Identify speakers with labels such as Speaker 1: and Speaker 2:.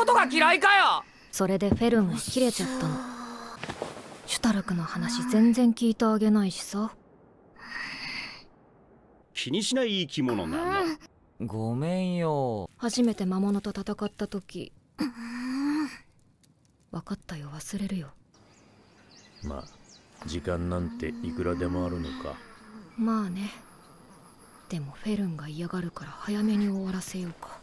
Speaker 1: ことが嫌いかよ
Speaker 2: それでフェルンは切れちゃったのシュタルクの話全然聞いてあげないしさ
Speaker 3: 気にしない生き物なの、ごめんよ
Speaker 2: 初めて魔物と戦った時、分かったよ忘れるよ
Speaker 4: まあ時間なんていくらでもあるのか
Speaker 2: まあねでもフェルンが嫌がるから早めに終わらせようか